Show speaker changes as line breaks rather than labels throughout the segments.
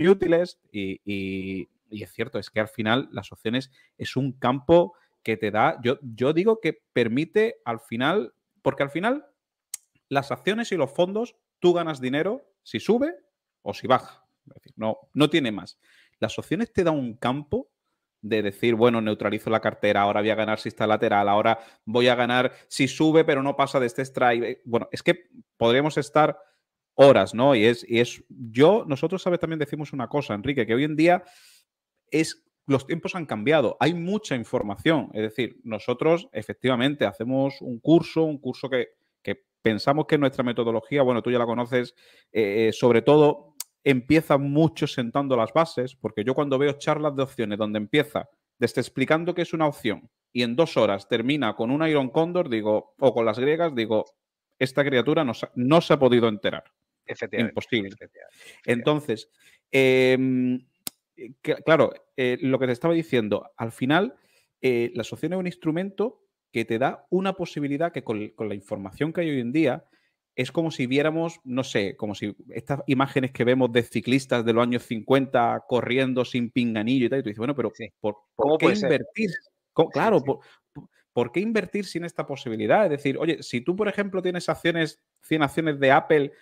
útiles y, es cierto, es que al final las opciones es un campo que te da, yo, yo digo que permite al final, porque al final las acciones y los fondos, tú ganas dinero si sube o si baja. no, no tiene más. Las opciones te da un campo de decir, bueno, neutralizo la cartera, ahora voy a ganar si está lateral, ahora voy a ganar si sube, pero no pasa de este strike. Bueno, es que podríamos estar horas, ¿no? Y es, y es, yo, nosotros, sabes, también decimos una cosa, Enrique, que hoy en día es, los tiempos han cambiado, hay mucha información, es decir, nosotros efectivamente hacemos un curso, un curso que, pensamos que nuestra metodología, bueno, tú ya la conoces, eh, eh, sobre todo empieza mucho sentando las bases, porque yo cuando veo charlas de opciones donde empieza desde explicando que es una opción y en dos horas termina con un Iron Condor, digo, o con las griegas, digo, esta criatura no, no se ha podido enterar. Imposible. Entonces, em, eh, claro, eh, lo que te estaba diciendo, al final, eh, la asociación es un instrumento que te da una posibilidad que con, la información que hay hoy en día es como si viéramos, no sé, como si estas imágenes que vemos de ciclistas de los años 50 corriendo sin pinganillo y tal, y tú dices, bueno, pero ¿por, qué invertir? claro, Por, ¿por qué invertir sin esta posibilidad? Es decir, oye, si tú, por ejemplo, tienes acciones, 100 acciones de Apple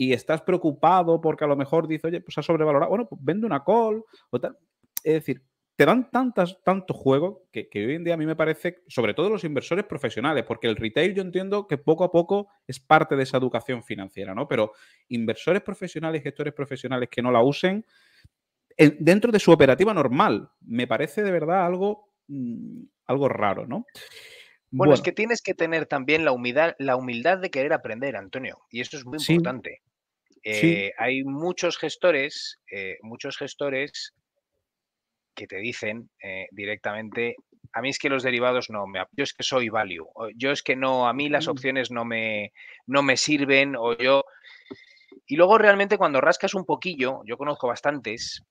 y estás preocupado porque a lo mejor dices, oye, pues ha sobrevalorado, bueno, pues vende una call o tal. Es decir, te dan tantas, tantos juegos que, hoy en día a mí me parece, sobre todo los inversores profesionales, porque el retail yo entiendo que poco a poco es parte de esa educación financiera, ¿no? Pero inversores profesionales, gestores profesionales que no la usen, dentro de su operativa normal, me parece de verdad algo, mm, algo raro, ¿no? Bueno, es que
tienes que tener también la humildad, la humildad de querer aprender, Antonio, y eso es muy importante. Eh, hay muchos gestores, eh, muchos gestores que te dicen eh, directamente, a mí es que los derivados no me, yo es que soy value, yo es que no, a mí las mm. opciones no me, no me sirven o yo... Y luego realmente cuando rascas un poquillo, yo conozco bastantes,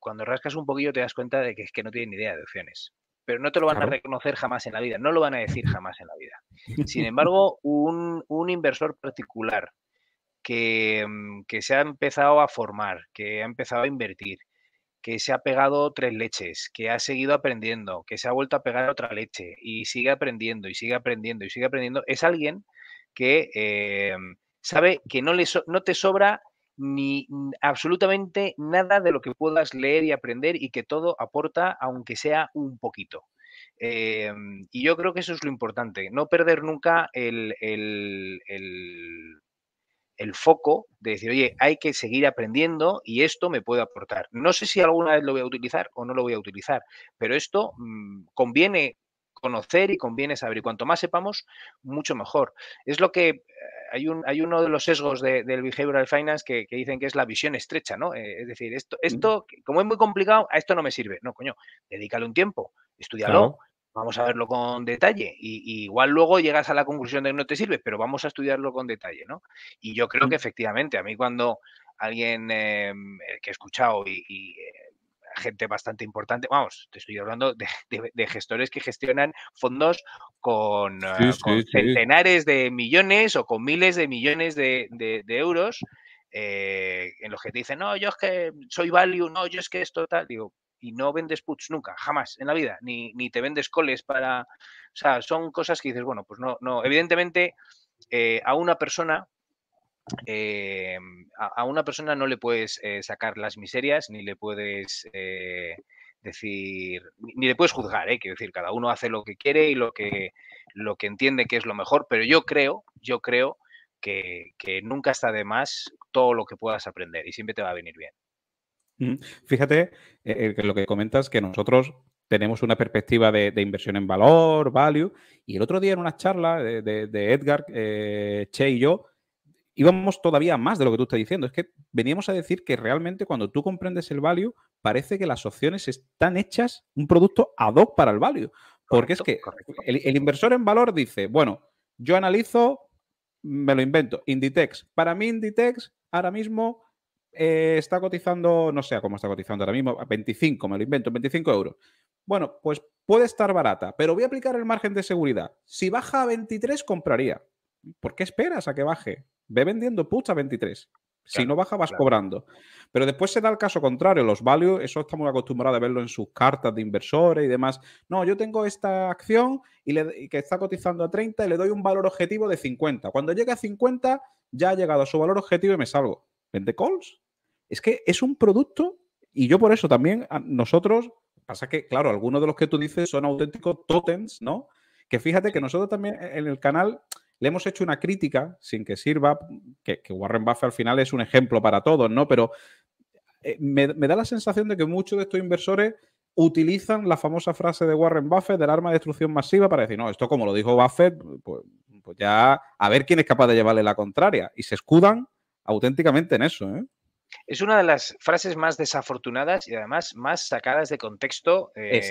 cuando rascas un poquillo te das cuenta de que es que no tienen ni idea de opciones, pero no te lo van a reconocer jamás en la vida, no lo van a decir jamás en la vida. Sin embargo, un inversor particular Mm, que, se ha empezado a formar, que ha empezado a invertir, que se ha pegado tres leches, que ha seguido aprendiendo, que se ha vuelto a pegar otra leche y sigue aprendiendo y sigue aprendiendo y sigue aprendiendo, es alguien que eh, sabe que no, le no te sobra ni absolutamente nada de lo que puedas leer y aprender y que todo aporta, aunque sea un poquito. Eh, y yo creo que eso es lo importante, no perder nunca el, el foco de decir, oye, hay que seguir aprendiendo y esto me puede aportar. No sé si alguna vez lo voy a utilizar o no lo voy a utilizar, pero esto mm, conviene conocer y conviene saber. Y cuanto más sepamos, mucho mejor. Es lo que eh, hay, un, hay uno de los sesgos del behavioral finance que, dicen que es la visión estrecha, ¿no? Eh, es decir, esto, esto, como es muy complicado, a esto no me sirve. No, coño, dedícale un tiempo, estudialo vamos a verlo con detalle. Y, igual luego llegas a la conclusión de que no te sirve, pero vamos a estudiarlo con detalle, ¿no? Y yo creo mm. que efectivamente, a mí cuando alguien em, eh, que he escuchado y, eh, gente bastante importante, vamos, te estoy hablando de, gestores que gestionan fondos con, eh, centenares de millones o con miles de millones de, euros. en los que te dicen, no, yo es que soy value, no, yo es que esto tal, digo, y no vendes puts nunca, jamás en la vida, ni, te vendes coles para. O sea, son cosas que dices, bueno, pues no, no. Evidentemente, eh, a una persona. Eh, a, una persona no le puedes eh, sacar las miserias ni le puedes decir, ni le puedes juzgar, ¿eh? quiero decir, cada uno hace lo que quiere y lo que, lo que entiende que es lo mejor, pero yo creo, yo creo que, que nunca está de más todo lo que puedas aprender y siempre te va a venir bien.
Fíjate eh, eh, lo que comentas que nosotros tenemos una perspectiva de, inversión en valor, value, y el otro día en una charla de, Edgar, eh, Che y yo, íbamos todavía más de lo que tú estás diciendo. Es que veníamos a decir que realmente cuando tú comprendes el value, parece que las opciones están hechas un producto ad hoc para el value. Porque es que El, el, inversor en valor dice, bueno, yo analizo, me lo invento, Inditex. Para mí Inditex ahora mismo eh, está cotizando, no sé cómo está cotizando ahora mismo, 25, me lo invento, 25 euros. Bueno, pues puede estar barata, pero voy a aplicar el margen de seguridad. Si baja a 23, compraría. ¿Por qué esperas a que baje? Ve vendiendo puta a 23. si no baja, vas cobrando. Pero después se da el caso contrario. Los value, eso estamos acostumbrados a verlo en sus cartas de inversores y demás. No, yo tengo esta acción y, le, que está cotizando a 30 y le doy un valor objetivo de 50. Cuando llegue a 50, ya ha llegado a su valor objetivo y me salgo. ¿Vende calls? es que es un producto y yo por eso también ah, nosotros, pasa que, claro, algunos de los que tú dices son auténticos totems, ¿no? Que fíjate que nosotros también e-, en el canal le hemos hecho una crítica, sin que sirva, que, Warren Buffett al final es un ejemplo para todos, ¿no? Pero eh, me, da la sensación de que muchos de estos inversores utilizan la famosa frase de Warren Buffett del arma de destrucción masiva para decir, no, esto como lo dijo Buffett, pues, pues ya a ver quién es capaz de llevarle la contraria. Y se escudan auténticamente en eso. ¿eh?
Es una de las frases más desafortunadas y además más sacadas de contexto. Eh,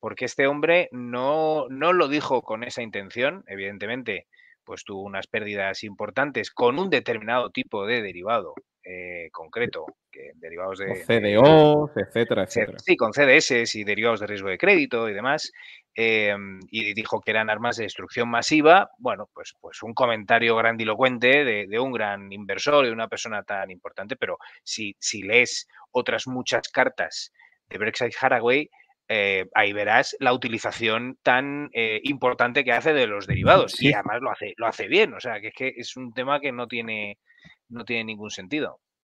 porque este hombre no, lo dijo con esa intención, evidentemente, pues tuvo unas pérdidas importantes con un determinado tipo de derivado eh, concreto, que derivados de... CDO,
etcétera, etcétera. Sí,
con CDS y derivados de riesgo de crédito y demás. Em, y dijo que eran armas de destrucción masiva, bueno, pues, pues un comentario grandilocuente de, un gran inversor y una persona tan importante, pero si, si lees otras muchas cartas de Brexit Haraway, eh, ahí verás la utilización tan eh, importante que hace de los derivados. Y además lo hace, lo hace bien. O sea, que es que es un tema que no tiene, no tiene ningún sentido.